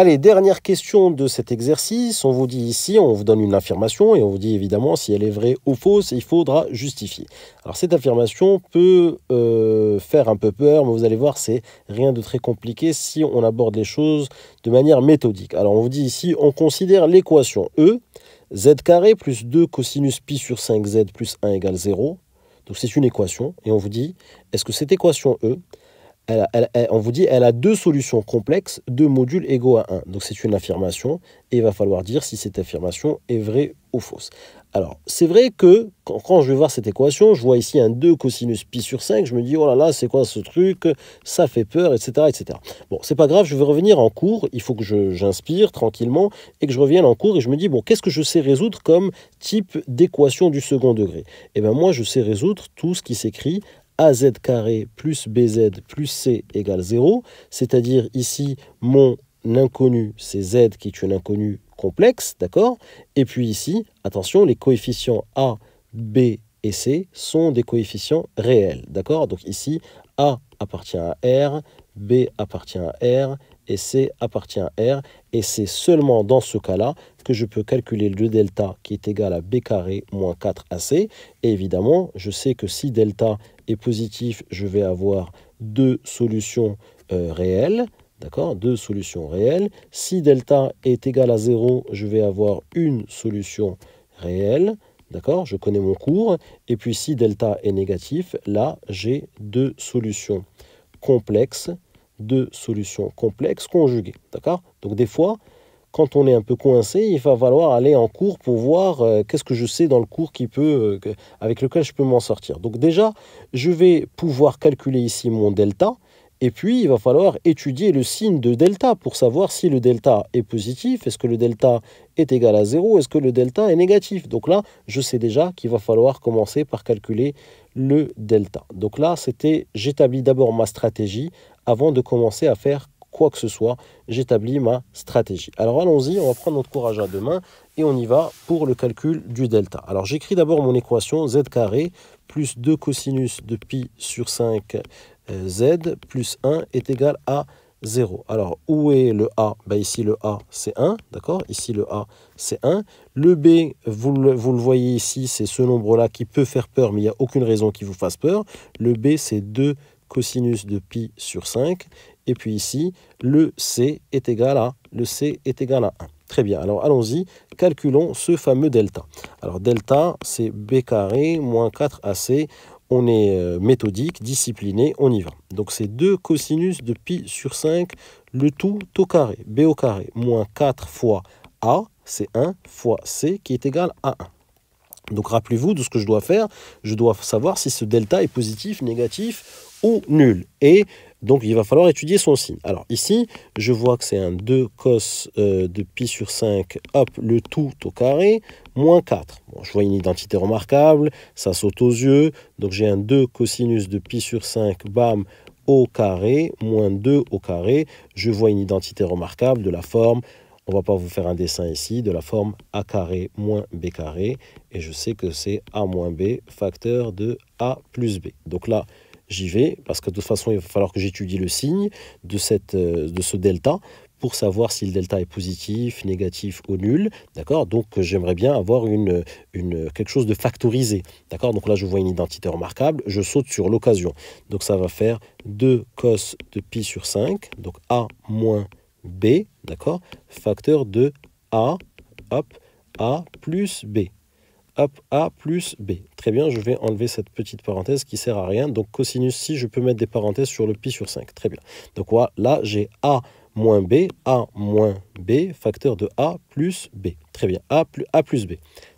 Allez, dernière question de cet exercice. On vous dit ici, on vous donne une affirmation et on vous dit évidemment si elle est vraie ou fausse, il faudra justifier. Alors cette affirmation peut euh, faire un peu peur, mais vous allez voir, c'est rien de très compliqué si on aborde les choses de manière méthodique. Alors on vous dit ici, on considère l'équation E, z carré plus 2 cosinus pi sur 5z plus 1 égale 0. Donc c'est une équation et on vous dit, est-ce que cette équation E on vous dit elle a deux solutions complexes, deux modules égaux à 1. Donc c'est une affirmation et il va falloir dire si cette affirmation est vraie ou fausse. Alors c'est vrai que quand, je vais voir cette équation, je vois ici un 2 cosinus pi sur 5, je me dis oh là là c'est quoi ce truc, ça fait peur, etc. etc. Bon c'est pas grave, je vais revenir en cours, il faut que j'inspire tranquillement et que je revienne en cours et je me dis bon qu'est-ce que je sais résoudre comme type d'équation du second degré Eh bien moi je sais résoudre tout ce qui s'écrit az carré plus bz plus c égale 0, c'est-à-dire ici mon inconnu, c'est z qui est une inconnue complexe, d'accord Et puis ici, attention, les coefficients a, b et c sont des coefficients réels, d'accord Donc ici, a appartient à r, b appartient à r et c appartient à r. Et c'est seulement dans ce cas-là que je peux calculer le delta qui est égal à b carré moins 4ac. Et évidemment, je sais que si delta positif, je vais avoir deux solutions euh, réelles. D'accord Deux solutions réelles. Si delta est égal à 0, je vais avoir une solution réelle. D'accord Je connais mon cours. Et puis si delta est négatif, là, j'ai deux solutions complexes. Deux solutions complexes conjuguées. D'accord Donc des fois, quand on est un peu coincé, il va falloir aller en cours pour voir euh, qu'est-ce que je sais dans le cours qui peut, euh, avec lequel je peux m'en sortir. Donc déjà, je vais pouvoir calculer ici mon delta. Et puis, il va falloir étudier le signe de delta pour savoir si le delta est positif, est-ce que le delta est égal à 0, est-ce que le delta est négatif. Donc là, je sais déjà qu'il va falloir commencer par calculer le delta. Donc là, c'était j'établis d'abord ma stratégie avant de commencer à faire quoi que ce soit, j'établis ma stratégie. Alors allons-y, on va prendre notre courage à deux mains et on y va pour le calcul du delta. Alors j'écris d'abord mon équation z carré plus 2 cosinus de pi sur 5 euh, z plus 1 est égal à 0. Alors, où est le A ben, Ici, le A, c'est 1, d'accord Ici, le A, c'est 1. Le B, vous le, vous le voyez ici, c'est ce nombre-là qui peut faire peur, mais il n'y a aucune raison qui vous fasse peur. Le B, c'est 2 cosinus de pi sur 5. Et puis ici, le C est égal à le C est égal à 1. Très bien, alors allons-y, calculons ce fameux delta. Alors delta, c'est B carré moins 4AC. On est euh, méthodique, discipliné, on y va. Donc c'est 2 cosinus de pi sur 5, le tout au carré, B au carré, moins 4 fois A, c'est 1, fois C qui est égal à 1. Donc rappelez-vous de ce que je dois faire. Je dois savoir si ce delta est positif, négatif ou nul. Et donc il va falloir étudier son signe. Alors ici, je vois que c'est un 2 cos euh, de pi sur 5, hop, le tout au carré, moins 4. Bon, je vois une identité remarquable, ça saute aux yeux. Donc j'ai un 2 cosinus de pi sur 5, bam, au carré, moins 2 au carré. Je vois une identité remarquable de la forme on va pas vous faire un dessin ici, de la forme a carré moins b carré, et je sais que c'est a moins b facteur de a plus b. Donc là, j'y vais, parce que de toute façon, il va falloir que j'étudie le signe de, cette, euh, de ce delta pour savoir si le delta est positif, négatif ou nul. D'accord Donc euh, j'aimerais bien avoir une, une, quelque chose de factorisé. D'accord Donc là, je vois une identité remarquable, je saute sur l'occasion. Donc ça va faire 2 cos de pi sur 5, donc A moins B, d'accord Facteur de A, hop, A plus B. A plus B. Très bien, je vais enlever cette petite parenthèse qui sert à rien. Donc cosinus si je peux mettre des parenthèses sur le pi sur 5. Très bien. Donc voilà, là, j'ai A moins B, A moins B, facteur de A plus B. Très bien, A plus, A B.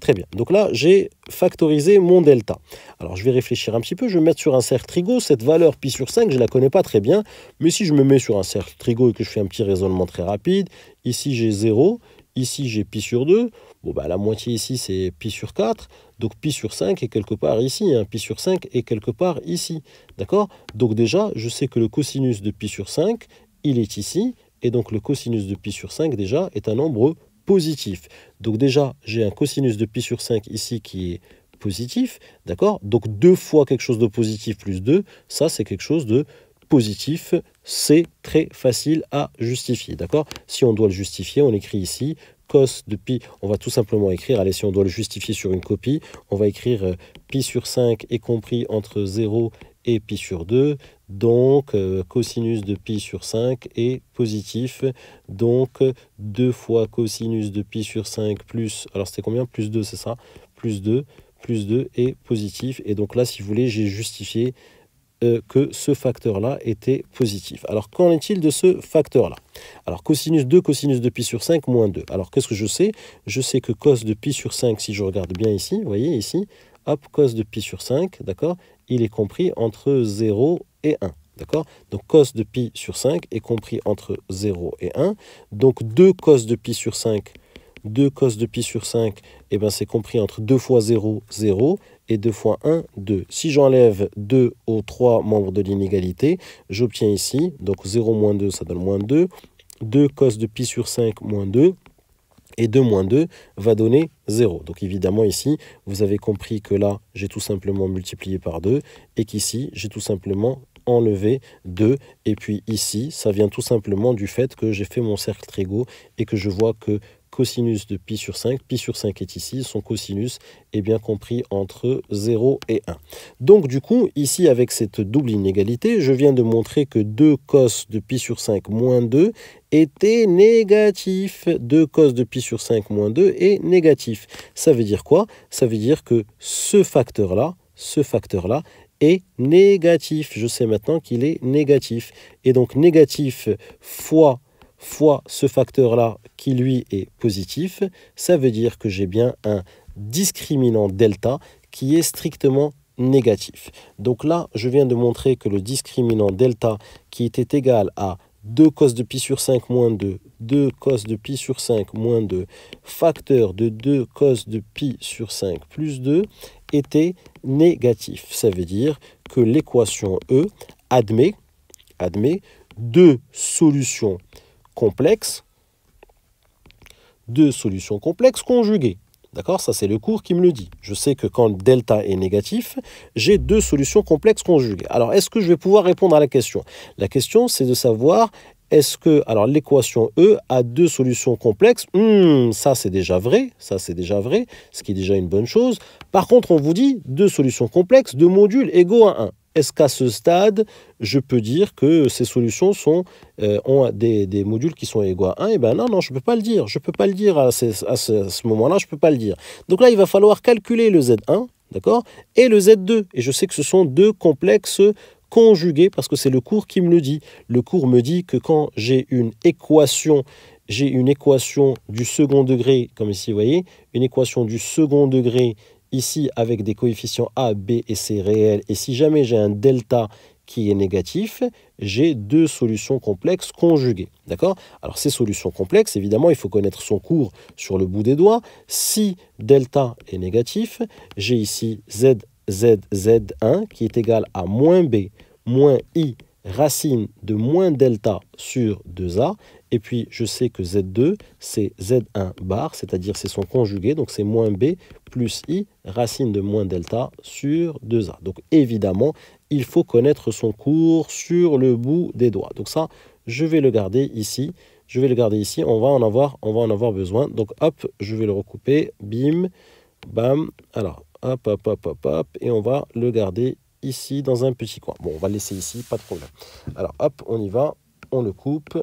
Très bien. Donc là, j'ai factorisé mon delta. Alors, je vais réfléchir un petit peu. Je vais mettre sur un cercle trigo. Cette valeur pi sur 5, je ne la connais pas très bien. Mais si je me mets sur un cercle trigo et que je fais un petit raisonnement très rapide, ici, j'ai 0. Ici, j'ai pi sur 2. Bon, bah, la moitié ici, c'est pi sur 4. Donc pi sur 5 est quelque part ici. Hein. Pi sur 5 est quelque part ici. D'accord Donc déjà, je sais que le cosinus de pi sur 5, il est ici. Et donc le cosinus de pi sur 5, déjà, est un nombre positif. Donc déjà, j'ai un cosinus de pi sur 5 ici qui est positif. D'accord Donc 2 fois quelque chose de positif plus 2, ça, c'est quelque chose de positif c'est très facile à justifier. D'accord Si on doit le justifier, on écrit ici. Cos de pi, on va tout simplement écrire, allez, si on doit le justifier sur une copie, on va écrire euh, pi sur 5 est compris entre 0 et pi sur 2, donc euh, cosinus de pi sur 5 est positif, donc 2 fois cosinus de pi sur 5 plus, alors c'était combien Plus 2, c'est ça Plus 2, plus 2 est positif, et donc là, si vous voulez, j'ai justifié euh, que ce facteur-là était positif. Alors qu'en est-il de ce facteur-là Alors cosinus 2, cosinus de pi sur 5, moins 2. Alors qu'est-ce que je sais Je sais que cos de pi sur 5, si je regarde bien ici, vous voyez ici, hop, cos de pi sur 5, d'accord Il est compris entre 0 et 1. D'accord Donc cos de pi sur 5 est compris entre 0 et 1. Donc 2 cos de pi sur 5 2 cos de pi sur 5, et eh ben, c'est compris entre 2 fois 0, 0 et 2 fois 1, 2. Si j'enlève 2 aux 3 membres de l'inégalité, j'obtiens ici, donc 0 moins 2, ça donne moins 2, 2 cos de pi sur 5 moins 2, et 2 moins 2 va donner 0. Donc évidemment ici, vous avez compris que là, j'ai tout simplement multiplié par 2, et qu'ici, j'ai tout simplement enlevé 2. Et puis ici, ça vient tout simplement du fait que j'ai fait mon cercle trigo et que je vois que cosinus de pi sur 5. Pi sur 5 est ici, son cosinus est bien compris entre 0 et 1. Donc du coup, ici avec cette double inégalité, je viens de montrer que 2 cos de pi sur 5 moins 2 était négatif. 2 cos de pi sur 5 moins 2 est négatif. Ça veut dire quoi Ça veut dire que ce facteur-là, ce facteur-là est négatif. Je sais maintenant qu'il est négatif. Et donc négatif fois fois ce facteur-là qui lui est positif, ça veut dire que j'ai bien un discriminant delta qui est strictement négatif. Donc là, je viens de montrer que le discriminant delta qui était égal à 2 cos de pi sur 5 moins 2, 2 cos de pi sur 5 moins 2, facteur de 2 cos de pi sur 5 plus 2, était négatif. Ça veut dire que l'équation E admet, admet deux solutions complexe deux solutions complexes conjuguées. D'accord Ça, c'est le cours qui me le dit. Je sais que quand delta est négatif, j'ai deux solutions complexes conjuguées. Alors, est-ce que je vais pouvoir répondre à la question La question, c'est de savoir est-ce que alors l'équation E a deux solutions complexes hmm, Ça, c'est déjà vrai. Ça, c'est déjà vrai, ce qui est déjà une bonne chose. Par contre, on vous dit deux solutions complexes, deux modules égaux à 1. Est-ce qu'à ce stade, je peux dire que ces solutions sont, euh, ont des, modules qui sont égaux à 1 Eh bien non, non, je ne peux pas le dire. Je ne peux pas le dire à, ce, moment-là, je peux pas le dire. Donc là, il va falloir calculer le Z1, d'accord Et le Z2. Et je sais que ce sont deux complexes conjugués parce que c'est le cours qui me le dit. Le cours me dit que quand j'ai une équation j'ai une équation du second degré, comme ici, vous voyez, une équation du second degré ici avec des coefficients A, B et C réels. Et si jamais j'ai un delta qui est négatif, j'ai deux solutions complexes conjuguées. D'accord Alors ces solutions complexes, évidemment, il faut connaître son cours sur le bout des doigts. Si delta est négatif, j'ai ici z, z, z1 qui est égal à moins b moins i racine de moins delta sur 2a et puis, je sais que Z2, c'est Z1 bar, c'est-à-dire c'est son conjugué, donc c'est moins B plus I, racine de moins delta sur 2A. Donc évidemment, il faut connaître son cours sur le bout des doigts. Donc ça, je vais le garder ici. Je vais le garder ici, on va en avoir, on va en avoir besoin. Donc hop, je vais le recouper, bim, bam. Alors, hop, hop, hop, hop, hop, et on va le garder ici dans un petit coin. Bon, on va le laisser ici, pas de problème. Alors hop, on y va, on le coupe,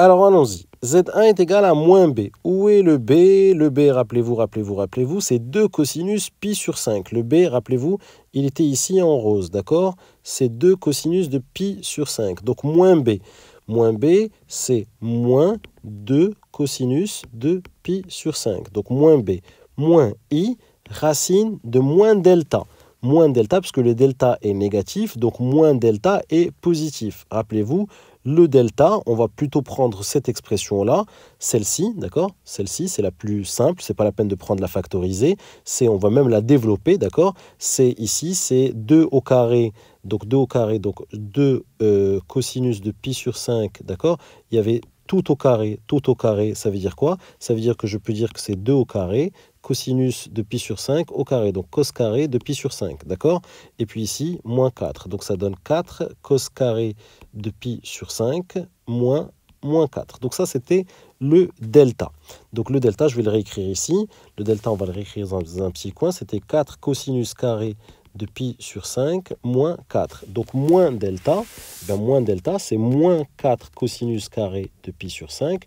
alors allons-y. Z1 est égal à moins B. Où est le B Le B, rappelez-vous, rappelez-vous, rappelez-vous, c'est 2 cosinus pi sur 5. Le B, rappelez-vous, il était ici en rose, d'accord C'est 2 cosinus de pi sur 5, donc moins B. Moins B, c'est moins 2 cosinus de pi sur 5, donc moins B. Moins I, racine de moins delta moins delta, parce que le delta est négatif, donc moins delta est positif. Rappelez-vous, le delta, on va plutôt prendre cette expression-là, celle-ci, d'accord Celle-ci, c'est la plus simple, c'est pas la peine de prendre la factoriser, c'est on va même la développer, d'accord C'est ici, c'est 2 au carré, donc 2 au carré, donc 2 euh, cosinus de pi sur 5, d'accord Il y avait tout au carré, tout au carré, ça veut dire quoi Ça veut dire que je peux dire que c'est 2 au carré, cosinus de pi sur 5 au carré, donc cos carré de pi sur 5, d'accord Et puis ici, moins 4, donc ça donne 4 cos carré de pi sur 5 moins moins 4. Donc ça, c'était le delta. Donc le delta, je vais le réécrire ici. Le delta, on va le réécrire dans un petit coin. C'était 4 cosinus carré de pi sur 5 moins 4. Donc moins delta, ben, moins delta, c'est moins 4 cosinus carré de pi sur 5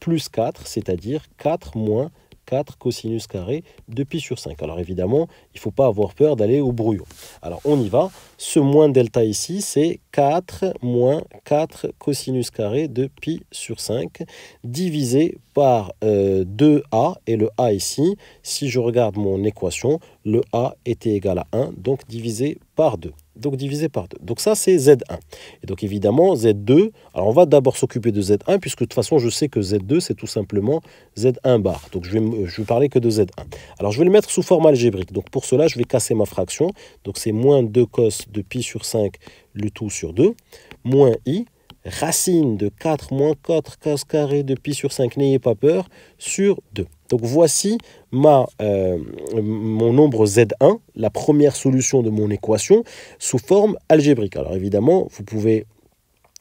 plus 4, c'est-à-dire 4 moins 4 4 cosinus carré de pi sur 5. Alors évidemment, il ne faut pas avoir peur d'aller au brouillon. Alors on y va. Ce moins delta ici, c'est 4 moins 4 cosinus carré de pi sur 5 divisé par 2a euh, et le a ici, si je regarde mon équation, le a était égal à 1, donc divisé par 2 donc divisé par 2. Donc ça, c'est Z1. Et donc évidemment, Z2, alors on va d'abord s'occuper de Z1, puisque de toute façon, je sais que Z2, c'est tout simplement Z1 bar. Donc je vais, je vais parler que de Z1. Alors je vais le mettre sous forme algébrique. Donc pour cela, je vais casser ma fraction. Donc c'est moins 2 cos de pi sur 5, le tout sur 2, moins i racine de 4 moins 4 cos carré de pi sur 5, n'ayez pas peur, sur 2. Donc voici ma, euh, mon nombre Z1, la première solution de mon équation, sous forme algébrique. Alors évidemment, vous pouvez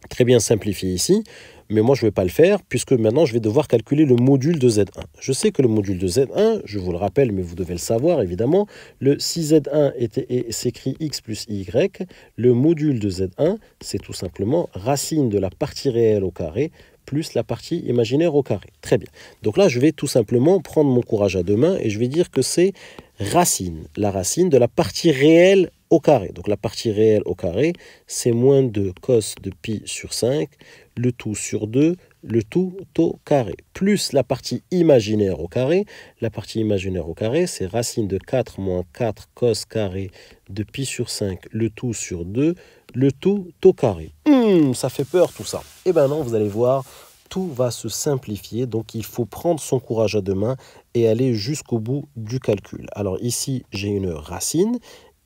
très bien simplifier ici. Mais moi, je ne vais pas le faire puisque maintenant, je vais devoir calculer le module de Z1. Je sais que le module de Z1, je vous le rappelle, mais vous devez le savoir évidemment, le si Z1 s'écrit X plus Y, le module de Z1, c'est tout simplement racine de la partie réelle au carré plus la partie imaginaire au carré. Très bien. Donc là, je vais tout simplement prendre mon courage à deux mains et je vais dire que c'est racine, la racine de la partie réelle au carré. Donc la partie réelle au carré, c'est moins de cos de pi sur 5, le tout sur 2, le tout au carré, plus la partie imaginaire au carré. La partie imaginaire au carré, c'est racine de 4 moins 4 cos carré de pi sur 5, le tout sur 2, le tout au carré. Hum, ça fait peur tout ça. Et eh ben non, vous allez voir, tout va se simplifier, donc il faut prendre son courage à deux mains et aller jusqu'au bout du calcul. Alors ici, j'ai une racine,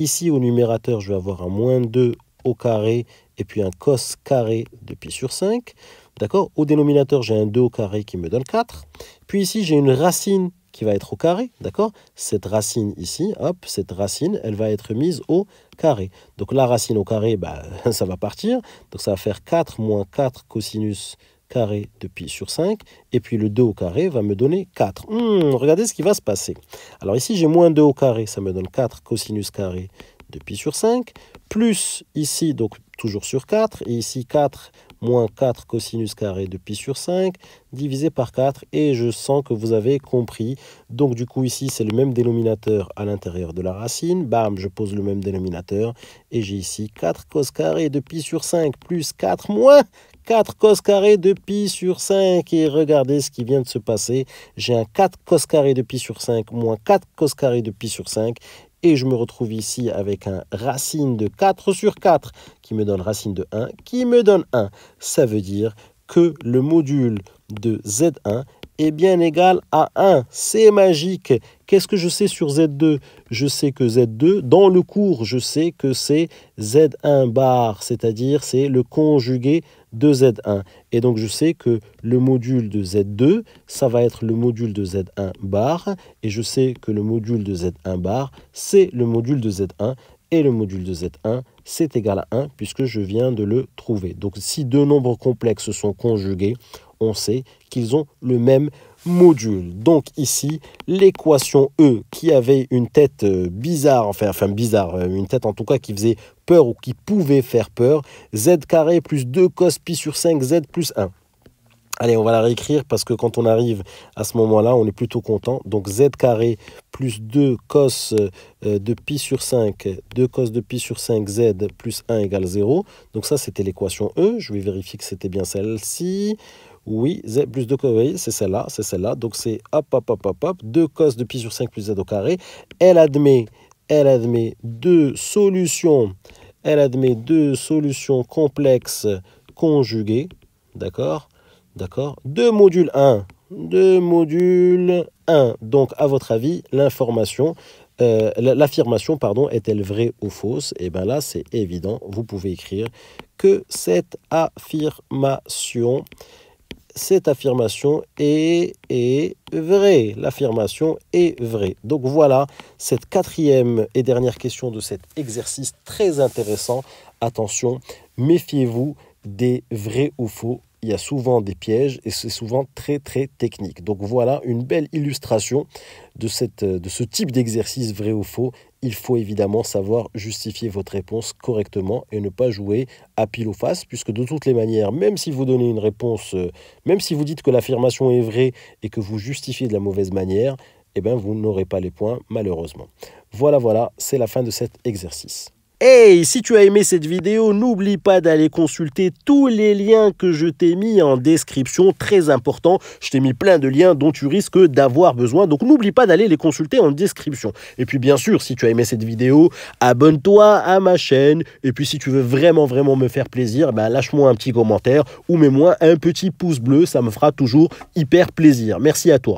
Ici, au numérateur, je vais avoir un moins 2 au carré et puis un cos carré de pi sur 5. D'accord Au dénominateur, j'ai un 2 au carré qui me donne 4. Puis ici, j'ai une racine qui va être au carré, d'accord Cette racine ici, hop, cette racine, elle va être mise au carré. Donc la racine au carré, bah, ça va partir. Donc ça va faire 4 moins 4 cosinus carré de pi sur 5, et puis le 2 au carré va me donner 4. Hmm, regardez ce qui va se passer. Alors ici, j'ai moins 2 au carré, ça me donne 4 cosinus carré de pi sur 5, plus ici, donc toujours sur 4, et ici 4 moins 4 cosinus carré de pi sur 5, divisé par 4, et je sens que vous avez compris. Donc du coup ici, c'est le même dénominateur à l'intérieur de la racine, bam, je pose le même dénominateur, et j'ai ici 4 cos carré de pi sur 5, plus 4 moins 4 cos carré de pi sur 5. Et regardez ce qui vient de se passer. J'ai un 4 cos carré de pi sur 5 moins 4 cos carré de pi sur 5. Et je me retrouve ici avec un racine de 4 sur 4 qui me donne racine de 1 qui me donne 1. Ça veut dire que le module de Z1 est bien égal à 1. C'est magique. Qu'est-ce que je sais sur Z2 Je sais que Z2, dans le cours, je sais que c'est Z1 bar, c'est-à-dire c'est le conjugué de Z1. Et donc je sais que le module de Z2, ça va être le module de Z1 bar, et je sais que le module de Z1 bar, c'est le module de Z1, et le module de Z1, c'est égal à 1, puisque je viens de le trouver. Donc si deux nombres complexes sont conjugués, on sait qu'ils ont le même module. Donc ici, l'équation E qui avait une tête euh, bizarre, enfin, enfin bizarre, euh, une tête en tout cas qui faisait peur ou qui pouvait faire peur, z carré plus 2 cos pi sur 5 z plus 1. Allez, on va la réécrire parce que quand on arrive à ce moment-là, on est plutôt content. Donc z carré plus 2 euh, cos de pi sur 5, 2 cos de pi sur 5 z plus 1 égale 0. Donc ça, c'était l'équation E. Je vais vérifier que c'était bien celle-ci. Oui, Z plus 2 vous c'est celle-là, c'est celle-là. Donc c'est hop, hop, hop, hop, hop, deux cos de pi sur 5 plus Z au carré. Elle admet, elle admet deux solutions, elle admet deux solutions complexes conjuguées, d'accord D'accord Deux modules 1, deux modules 1. Donc à votre avis, l'information, euh, l'affirmation, pardon, est-elle vraie ou fausse Et eh bien là, c'est évident, vous pouvez écrire que cette affirmation cette affirmation est, vraie. L'affirmation est vraie. Donc voilà cette quatrième et dernière question de cet exercice très intéressant. Attention, méfiez-vous des vrais ou faux il y a souvent des pièges et c'est souvent très très technique. Donc voilà une belle illustration de, euh, de ce type d'exercice vrai ou faux. Il faut évidemment savoir justifier votre réponse correctement et ne pas jouer à pile ou face, puisque de toutes les manières, même si vous donnez une réponse, euh, même si vous dites que l'affirmation est vraie et que vous justifiez de la mauvaise manière, eh bien vous n'aurez pas les points malheureusement. Voilà voilà, c'est la fin de cet exercice. Hey, si tu as aimé cette vidéo, n'oublie pas d'aller consulter tous les liens que je t'ai mis en description, très important. Je t'ai mis plein de liens dont tu risques d'avoir besoin, donc n'oublie pas d'aller les consulter en description. Et puis bien sûr, si tu as aimé cette vidéo, abonne-toi à ma chaîne. Et puis si tu veux vraiment, vraiment me faire plaisir, bah, lâche-moi un petit commentaire ou mets-moi un petit pouce bleu, ça me fera toujours hyper plaisir. Merci à toi.